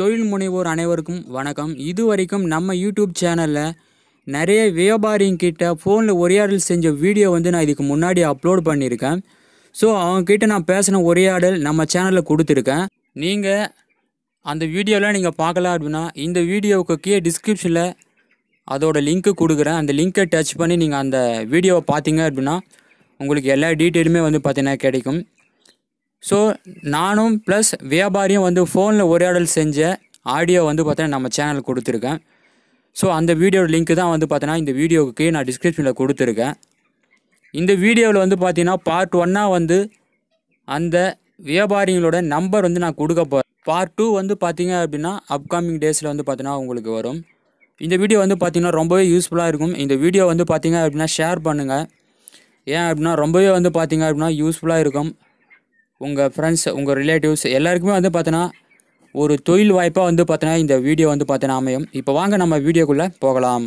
தொழில் முனைவோர் அனைவருக்கும் வணக்கம் இது வரைக்கும் நம்ம யூடியூப் சேனலில் நிறைய வியாபாரிங்கிட்ட ஃபோனில் உரையாடல் செஞ்ச வீடியோ வந்து நான் இதுக்கு முன்னாடி அப்லோட் பண்ணியிருக்கேன் ஸோ அவங்கக்கிட்ட நான் பேசின உரையாடல் நம்ம சேனலில் கொடுத்துருக்கேன் நீங்கள் அந்த வீடியோலாம் நீங்கள் பார்க்கலாம் அப்படின்னா இந்த வீடியோவுக்கு கீழே டிஸ்கிரிப்ஷனில் அதோட லிங்க்கு கொடுக்குறேன் அந்த லிங்க்கை டச் பண்ணி நீங்கள் அந்த வீடியோவை பார்த்தீங்க அப்படின்னா உங்களுக்கு எல்லா டீட்டெயிலுமே வந்து பார்த்தீங்கன்னா கிடைக்கும் ஸோ நானும் ப்ளஸ் வியாபாரியும் வந்து ஃபோனில் உரையாடல் செஞ்ச ஆடியோ வந்து பார்த்தீங்கன்னா நம்ம சேனல் கொடுத்துருக்கேன் ஸோ அந்த வீடியோ லிங்க்கு தான் வந்து பார்த்தீங்கன்னா இந்த வீடியோவுக்கு நான் டிஸ்கிரிப்ஷனில் கொடுத்துருக்கேன் இந்த வீடியோவில் வந்து பார்த்தீங்கன்னா பார்ட் ஒன்னாக வந்து அந்த வியாபாரிகளோட நம்பர் வந்து நான் கொடுக்க போகிறேன் பார்ட் டூ வந்து பார்த்தீங்க அப்படின்னா அப்கமிங் டேஸில் வந்து பார்த்தீங்கன்னா உங்களுக்கு வரும் இந்த வீடியோ வந்து பார்த்திங்கன்னா ரொம்பவே யூஸ்ஃபுல்லாக இருக்கும் இந்த வீடியோ வந்து பார்த்திங்க அப்படின்னா ஷேர் பண்ணுங்கள் ஏன் அப்படின்னா ரொம்பவே வந்து பார்த்திங்க அப்படின்னா யூஸ்ஃபுல்லாக இருக்கும் உங்கள் ஃப்ரெண்ட்ஸ் உங்கள் ரிலேட்டிவ்ஸ் எல்லாருக்குமே வந்து பார்த்தோன்னா ஒரு தொழில் வாய்ப்பாக வந்து பார்த்தோன்னா இந்த வீடியோ வந்து பார்த்தோன்னா அமையும் இப்போ வாங்க நம்ம வீடியோக்குள்ளே போகலாம்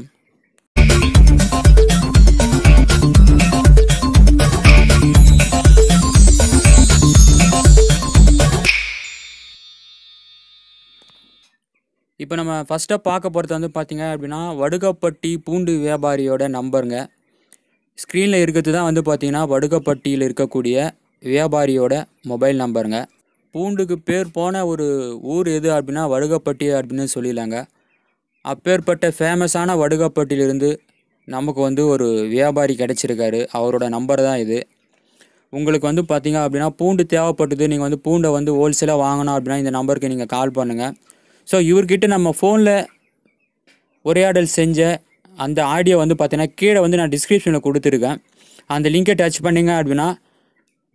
இப்போ நம்ம ஃபஸ்ட்டாக பார்க்க போகிறது வந்து பார்த்திங்க அப்படின்னா வடுகப்பட்டி பூண்டு வியாபாரியோட நம்பருங்க ஸ்க்ரீனில் இருக்கிறது தான் வந்து பார்த்திங்கன்னா வடுகப்பட்டியில் இருக்கக்கூடிய வியாபாரியோட மொபைல் நம்பருங்க பூண்டுக்கு பேர் போன ஒரு ஊர் எது அப்படின்னா வடுகப்பட்டி அப்படின்னு சொல்லிடலாங்க அப்பேற்பட்ட ஃபேமஸான வடுகப்பட்டியிலிருந்து நமக்கு வந்து ஒரு வியாபாரி கிடச்சிருக்காரு அவரோட நம்பர் தான் இது உங்களுக்கு வந்து பார்த்தீங்க அப்படின்னா பூண்டு தேவைப்பட்டது நீங்கள் வந்து பூண்டை வந்து ஹோல்சேலாக வாங்கணும் அப்படின்னா இந்த நம்பருக்கு நீங்கள் கால் பண்ணுங்கள் ஸோ இவர்கிட்ட நம்ம ஃபோனில் உரையாடல் செஞ்ச அந்த ஆடியோ வந்து பார்த்தீங்கன்னா கீழே வந்து நான் டிஸ்கிரிப்ஷனில் கொடுத்துருக்கேன் அந்த லிங்கை டச் பண்ணிங்க அப்படின்னா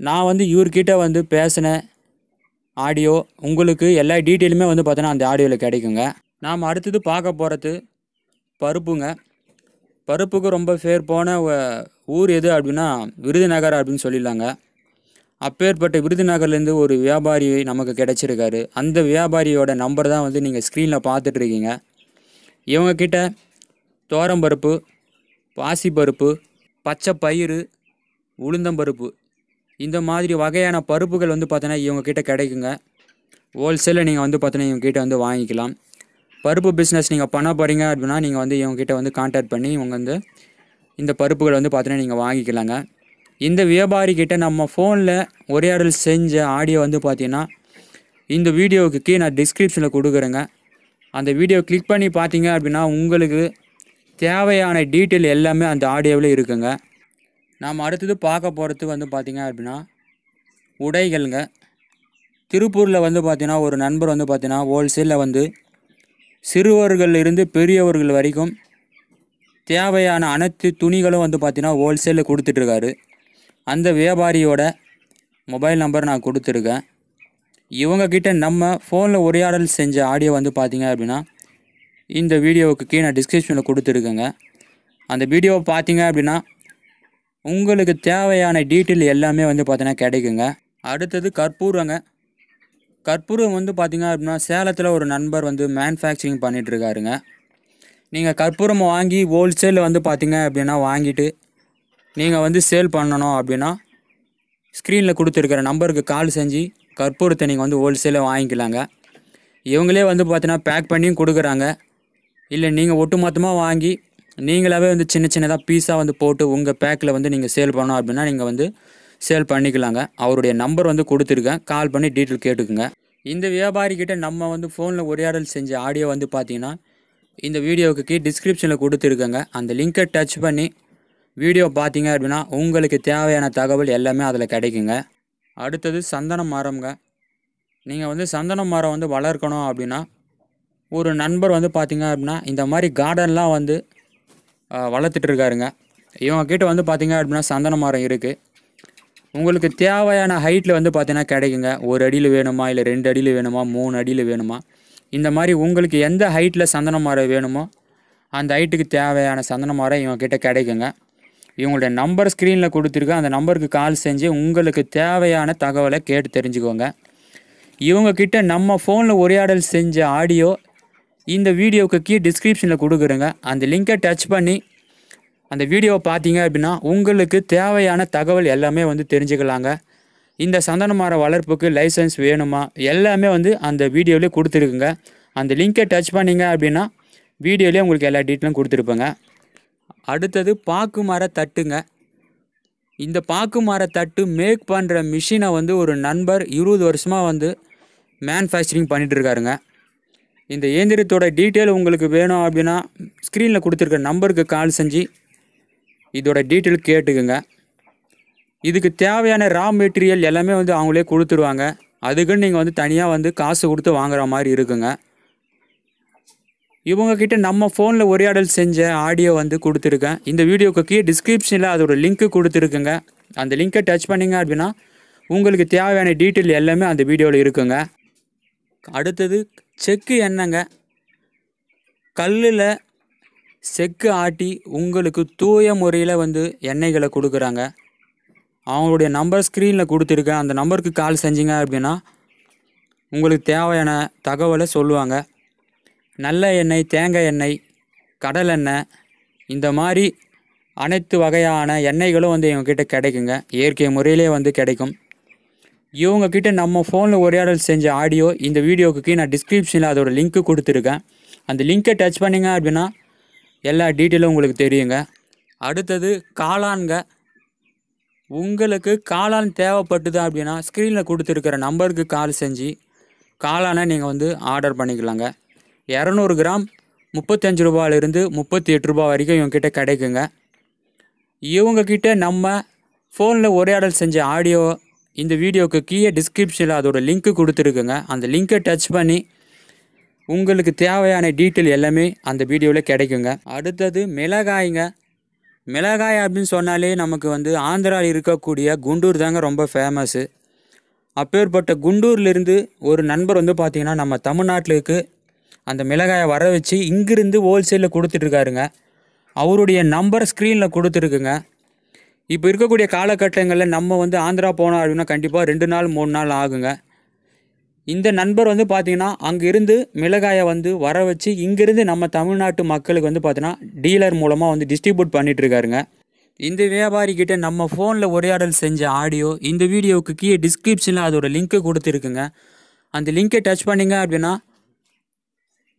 நான் வந்து இவர்கிட்ட வந்து பேசின ஆடியோ உங்களுக்கு எல்லா டீட்டெயிலுமே வந்து பார்த்தோன்னா அந்த ஆடியோவில் கிடைக்குங்க நாம் அடுத்தது பார்க்க போகிறது பருப்புங்க பருப்புக்கு ரொம்ப பேர் போன ஊர் எது அப்படின்னா விருதுநகர் அப்படின்னு சொல்லிடலாங்க அப்பேற்பட்ட விருதுநகர்லேருந்து ஒரு வியாபாரி நமக்கு கிடச்சிருக்காரு அந்த வியாபாரியோட நம்பர் தான் வந்து நீங்கள் ஸ்க்ரீனில் பார்த்துட்ருக்கீங்க இவங்கக்கிட்ட தோரம்பருப்பு பாசிப்பருப்பு பச்சை பயிறு உளுந்தம்பருப்பு இந்த மாதிரி வகையான பருப்புகள் வந்து பார்த்தோன்னா இவங்கக்கிட்ட கிடைக்குங்க ஹோல்சேலில் நீங்கள் வந்து இவங்க இவங்ககிட்ட வந்து வாங்கிக்கலாம் பருப்பு பிஸ்னஸ் நீங்கள் பண்ண போகிறீங்க அப்படின்னா நீங்கள் வந்து இவங்ககிட்ட வந்து காண்டாக்ட் பண்ணி இவங்க வந்து இந்த பருப்புகளை வந்து பார்த்தோன்னா நீங்கள் வாங்கிக்கலாங்க இந்த வியாபாரிக்கிட்ட நம்ம ஃபோனில் உரையாடல் செஞ்ச ஆடியோ வந்து பார்த்தீங்கன்னா இந்த வீடியோவுக்கு கீழே நான் டிஸ்கிரிப்ஷனில் கொடுக்குறேங்க அந்த வீடியோ கிளிக் பண்ணி பார்த்தீங்க அப்படின்னா உங்களுக்கு தேவையான டீட்டெயில் எல்லாமே அந்த ஆடியோவில் இருக்குங்க நாம் அடுத்தது பார்க்க போகிறது வந்து பார்த்திங்க அப்படின்னா உடைகள்ங்க திருப்பூரில் வந்து பார்த்திங்கன்னா ஒரு நண்பர் வந்து பார்த்திங்கன்னா ஹோல்சேலில் வந்து சிறுவர்கள் இருந்து பெரியவர்கள் வரைக்கும் தேவையான அனைத்து துணிகளும் வந்து பார்த்தீங்கன்னா ஹோல்சேலில் கொடுத்துட்ருக்காரு அந்த வியாபாரியோட மொபைல் நம்பர் நான் கொடுத்துருக்கேன் இவங்கக்கிட்ட நம்ம ஃபோனில் உரையாடல் செஞ்ச ஆடியோ வந்து பார்த்திங்க அப்படின்னா இந்த வீடியோவுக்கு கீழே டிஸ்கிரிப்ஷனில் கொடுத்துருக்கேங்க அந்த வீடியோவை பார்த்திங்க அப்படின்னா உங்களுக்கு தேவையான டீட்டெயில் எல்லாமே வந்து பார்த்தீங்கன்னா கிடைக்குங்க அடுத்தது கற்பூரங்க கற்பூரம் வந்து பார்த்திங்க அப்படின்னா சேலத்தில் ஒரு நண்பர் வந்து மேனுஃபேக்சரிங் பண்ணிகிட்ருக்காருங்க நீங்கள் கற்பூரம் வாங்கி ஹோல்சேலில் வந்து பார்த்திங்க அப்படின்னா வாங்கிட்டு நீங்கள் வந்து சேல் பண்ணணும் அப்படின்னா ஸ்க்ரீனில் கொடுத்துருக்கிற நம்பருக்கு கால் செஞ்சு கற்பூரத்தை நீங்கள் வந்து ஹோல்சேலில் வாங்கிக்கலாங்க இவங்களே வந்து பார்த்தீங்கன்னா பேக் பண்ணியும் கொடுக்குறாங்க இல்லை நீங்கள் ஒட்டுமொத்தமாக வாங்கி நீங்களாகவே வந்து சின்ன சின்னதாக பீஸாக வந்து போட்டு உங்கள் பேக்கில் வந்து நீங்கள் சேல் பண்ணோம் அப்படின்னா நீங்கள் வந்து சேல் பண்ணிக்கலாங்க அவருடைய நம்பர் வந்து கொடுத்துருக்கேன் கால் பண்ணி டீட்டெயில் கேட்டுக்குங்க இந்த வியாபாரிக்கிட்ட நம்ம வந்து ஃபோனில் உரையாடல் செஞ்ச ஆடியோ வந்து பார்த்தீங்கன்னா இந்த வீடியோவுக்கு டிஸ்கிரிப்ஷனில் கொடுத்துருக்கேங்க அந்த லிங்கை டச் பண்ணி வீடியோ பார்த்தீங்க அப்படின்னா உங்களுக்கு தேவையான தகவல் எல்லாமே அதில் கிடைக்குங்க அடுத்தது சந்தன மரம்ங்க நீங்கள் வந்து சந்தன மரம் வந்து வளர்க்கணும் அப்படின்னா ஒரு நண்பர் வந்து பார்த்தீங்க அப்படின்னா இந்த மாதிரி கார்டன்லாம் வந்து வளர்த்துட்டு இருக்காருங்க இவங்க வந்து பார்த்திங்க அப்படின்னா சந்தன மரம் இருக்குது உங்களுக்கு தேவையான ஹைட்டில் வந்து பார்த்தீங்கன்னா கிடைக்குங்க ஒரு அடியில் வேணுமா இல்லை ரெண்டு அடியில் வேணுமா மூணு அடியில் வேணுமா இந்த மாதிரி உங்களுக்கு எந்த ஹைட்டில் சந்தன மரம் வேணுமோ அந்த ஹைட்டுக்கு தேவையான சந்தன மரம் இவங்கக்கிட்ட கிடைக்குங்க இவங்களுடைய நம்பர் ஸ்க்ரீனில் கொடுத்துருக்கேன் அந்த நம்பருக்கு கால் செஞ்சு உங்களுக்கு தேவையான தகவலை கேட்டு தெரிஞ்சுக்கோங்க இவங்கக்கிட்ட நம்ம ஃபோனில் உரையாடல் செஞ்ச ஆடியோ இந்த வீடியோவுக்கு கீ டிஸ்கிரிப்ஷனில் கொடுக்குறேங்க அந்த லிங்கை டச் பண்ணி அந்த வீடியோவை பார்த்தீங்க அப்படின்னா உங்களுக்கு தேவையான தகவல் எல்லாமே வந்து தெரிஞ்சுக்கலாங்க இந்த சந்தன வளர்ப்புக்கு லைசன்ஸ் வேணுமா எல்லாமே வந்து அந்த வீடியோவிலே கொடுத்துருக்குங்க அந்த லிங்கை டச் பண்ணிங்க அப்படின்னா வீடியோலேயே உங்களுக்கு எல்லா டீட்டெயிலும் கொடுத்துருப்பேங்க அடுத்தது பாக்கு மர தட்டுங்க இந்த பாக்கு மர தட்டு மேக் பண்ணுற மிஷினை வந்து ஒரு நண்பர் இருபது வருஷமாக வந்து மேனுஃபேக்சரிங் இருக்காருங்க இந்த இயந்திரத்தோட டீட்டெயில் உங்களுக்கு வேணும் அப்படின்னா ஸ்க்ரீனில் கொடுத்துருக்க நம்பருக்கு கால் செஞ்சு இதோட டீட்டெயில் கேட்டுக்குங்க இதுக்கு தேவையான ரா மெட்டீரியல் எல்லாமே வந்து அவங்களே கொடுத்துருவாங்க அதுக்குன்னு நீங்கள் வந்து தனியாக வந்து காசு கொடுத்து வாங்குற மாதிரி இருக்குங்க இவங்கக்கிட்ட நம்ம ஃபோனில் உரையாடல் செஞ்ச ஆடியோ வந்து கொடுத்துருக்கேன் இந்த வீடியோக்கு கீழே டிஸ்கிரிப்ஷனில் அதோடய லிங்க்கு கொடுத்துருக்குங்க அந்த லிங்க்கை டச் பண்ணிங்க அப்படின்னா உங்களுக்கு தேவையான டீட்டெயில் எல்லாமே அந்த வீடியோவில் இருக்குங்க அடுத்தது செக்கு என்னங்க கல்லில் செக்கு ஆட்டி உங்களுக்கு தூய முறையில் வந்து எண்ணெய்களை கொடுக்குறாங்க அவங்களுடைய நம்பர் ஸ்க்ரீனில் கொடுத்துருக்கேன் அந்த நம்பருக்கு கால் செஞ்சிங்க அப்படின்னா உங்களுக்கு தேவையான தகவலை சொல்லுவாங்க நல்ல எண்ணெய் தேங்காய் எண்ணெய் கடல் எண்ணெய் இந்த மாதிரி அனைத்து வகையான எண்ணெய்களும் வந்து எங்ககிட்ட கிடைக்குங்க இயற்கை முறையிலே வந்து கிடைக்கும் இவங்கக்கிட்ட நம்ம ஃபோனில் உரையாடல் செஞ்ச ஆடியோ இந்த வீடியோவுக்கு நான் டிஸ்கிரிப்ஷனில் அதோட லிங்க்கு கொடுத்துருக்கேன் அந்த லிங்க்கை டச் பண்ணிங்க அப்படின்னா எல்லா டீட்டெயிலும் உங்களுக்கு தெரியுங்க அடுத்தது காளான்க உங்களுக்கு காளான் தேவைப்பட்டுது அப்படின்னா ஸ்க்ரீனில் கொடுத்துருக்கிற நம்பருக்கு கால் செஞ்சு காளானை நீங்கள் வந்து ஆர்டர் பண்ணிக்கலாங்க இரநூறு கிராம் முப்பத்தஞ்சு ரூபாயிலிருந்து முப்பத்தி எட்டு ரூபா வரைக்கும் இவங்கக்கிட்ட கிடைக்குங்க இவங்கக்கிட்ட நம்ம ஃபோனில் உரையாடல் செஞ்ச ஆடியோ இந்த வீடியோவுக்கு கீழே டிஸ்கிரிப்ஷனில் அதோட லிங்க்கு கொடுத்துருக்குங்க அந்த லிங்க்கை டச் பண்ணி உங்களுக்கு தேவையான டீட்டெயில் எல்லாமே அந்த வீடியோவில் கிடைக்குங்க அடுத்தது மிளகாய்ங்க மிளகாய் அப்படின்னு சொன்னாலே நமக்கு வந்து ஆந்திராவில் இருக்கக்கூடிய குண்டூர் தாங்க ரொம்ப ஃபேமஸ்ஸு அப்பேற்பட்ட குண்டூர்லேருந்து ஒரு நண்பர் வந்து பார்த்திங்கன்னா நம்ம தமிழ்நாட்டிலுக்கு அந்த மிளகாயை வர வச்சு இங்கிருந்து ஹோல்சேலில் கொடுத்துட்ருக்காருங்க அவருடைய நம்பர் ஸ்க்ரீனில் கொடுத்துருக்குங்க இப்போ இருக்கக்கூடிய காலகட்டங்களில் நம்ம வந்து ஆந்திரா போனோம் அப்படின்னா கண்டிப்பாக ரெண்டு நாள் மூணு நாள் ஆகுங்க இந்த நண்பர் வந்து பார்த்திங்கன்னா அங்கேருந்து மிளகாயை வந்து வர வச்சு இங்கேருந்து நம்ம தமிழ்நாட்டு மக்களுக்கு வந்து பார்த்தீங்கன்னா டீலர் மூலமாக வந்து டிஸ்ட்ரிபியூட் பண்ணிகிட்ருக்காருங்க இந்த வியாபாரிக்கிட்ட நம்ம ஃபோனில் உரையாடல் செஞ்ச ஆடியோ இந்த வீடியோவுக்கு கீழே டிஸ்கிரிப்ஷனில் அதோட லிங்க்கு கொடுத்துருக்குங்க அந்த லிங்கை டச் பண்ணிங்க அப்படின்னா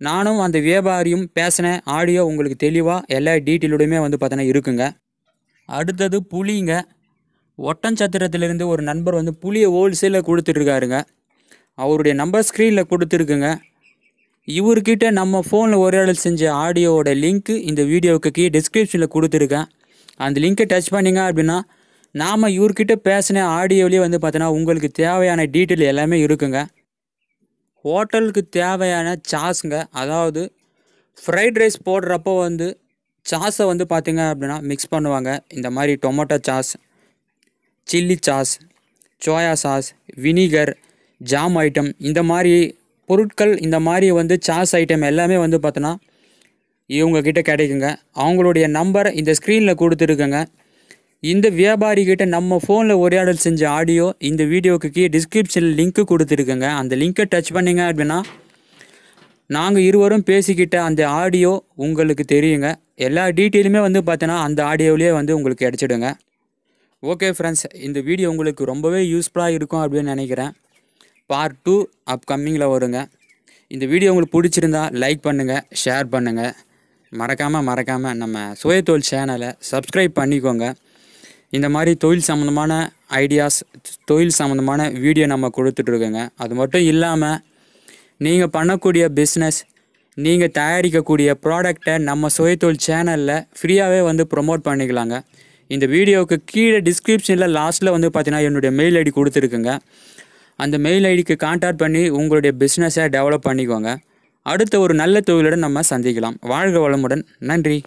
நானும் அந்த வியாபாரியும் பேசின ஆடியோ உங்களுக்கு தெளிவாக எல்லா டீட்டெயிலோடையுமே வந்து பார்த்தோன்னா இருக்குங்க அடுத்தது புளிங்க ஒட்டன்சத்திரத்திலேருந்து ஒரு நண்பர் வந்து புளியை ஹோல்சேலில் கொடுத்துட்ருக்காருங்க அவருடைய நம்பர் ஸ்க்ரீனில் கொடுத்துருக்குங்க இவர்கிட்ட நம்ம ஃபோனில் உரையாடல் செஞ்ச ஆடியோவோட லிங்க்கு இந்த வீடியோவுக்கு கீழே டிஸ்கிரிப்ஷனில் கொடுத்துருக்கேன் அந்த லிங்க்கை டச் பண்ணிங்க அப்படின்னா நாம் இவர்கிட்ட பேசின ஆடியோவிலே வந்து பார்த்தோன்னா உங்களுக்கு தேவையான டீட்டெயில் எல்லாமே இருக்குங்க ஹோட்டலுக்கு தேவையான சாஸுங்க அதாவது ஃப்ரைட் ரைஸ் போடுறப்போ வந்து சாஸை வந்து பார்த்திங்க அப்படின்னா மிக்ஸ் பண்ணுவாங்க இந்த மாதிரி tomato sauce chilli sauce soya sauce vinegar jam item இந்த மாதிரி பொருட்கள் இந்த மாதிரி வந்து சாஸ் ஐட்டம் எல்லாமே வந்து பார்த்தோன்னா இவங்கக்கிட்ட கிடைக்குங்க அவங்களுடைய நம்பர் இந்த ஸ்க்ரீனில் கொடுத்துருக்குங்க இந்த வியாபாரிக்கிட்ட நம்ம ஃபோனில் உரையாடல் செஞ்ச ஆடியோ இந்த வீடியோக்கு கீழே டிஸ்கிரிப்ஷனில் லிங்க்கு கொடுத்துருக்குங்க அந்த லிங்க்கை டச் பண்ணிங்க அப்படின்னா நாங்கள் இருவரும் பேசிக்கிட்ட அந்த ஆடியோ உங்களுக்கு தெரியுங்க எல்லா டீட்டெயிலுமே வந்து பார்த்தீங்கன்னா அந்த ஆடியோவிலேயே வந்து உங்களுக்கு கிடச்சிடுங்க ஓகே ஃப்ரெண்ட்ஸ் இந்த வீடியோ உங்களுக்கு ரொம்பவே யூஸ்ஃபுல்லாக இருக்கும் அப்படின்னு நினைக்கிறேன் பார்ட் டூ அப்கம்மிங்கில் வருங்க இந்த வீடியோ உங்களுக்கு பிடிச்சிருந்தா லைக் பண்ணுங்கள் ஷேர் பண்ணுங்கள் மறக்காமல் மறக்காமல் நம்ம சுயத்தொழில் சேனலை சப்ஸ்கிரைப் பண்ணிக்கோங்க இந்த மாதிரி தொழில் சம்மந்தமான ஐடியாஸ் தொழில் சம்மந்தமான வீடியோ நம்ம கொடுத்துட்ருக்கோங்க அது மட்டும் இல்லாமல் நீங்கள் பண்ணக்கூடிய பிஸ்னஸ் நீங்கள் தயாரிக்கக்கூடிய ப்ராடக்டை நம்ம சுயத்தொழில் சேனலில் ஃப்ரீயாகவே வந்து ப்ரொமோட் பண்ணிக்கலாங்க இந்த வீடியோவுக்கு கீழே டிஸ்கிரிப்ஷனில் லாஸ்ட்டில் வந்து பார்த்தீங்கன்னா என்னுடைய மெயில் ஐடி கொடுத்துருக்குங்க அந்த மெயில் ஐடிக்கு கான்டாக்ட் பண்ணி உங்களுடைய பிஸ்னஸை டெவலப் பண்ணிக்கோங்க அடுத்த ஒரு நல்ல தொழிலுடன் நம்ம சந்திக்கலாம் வாழ்க வளமுடன் நன்றி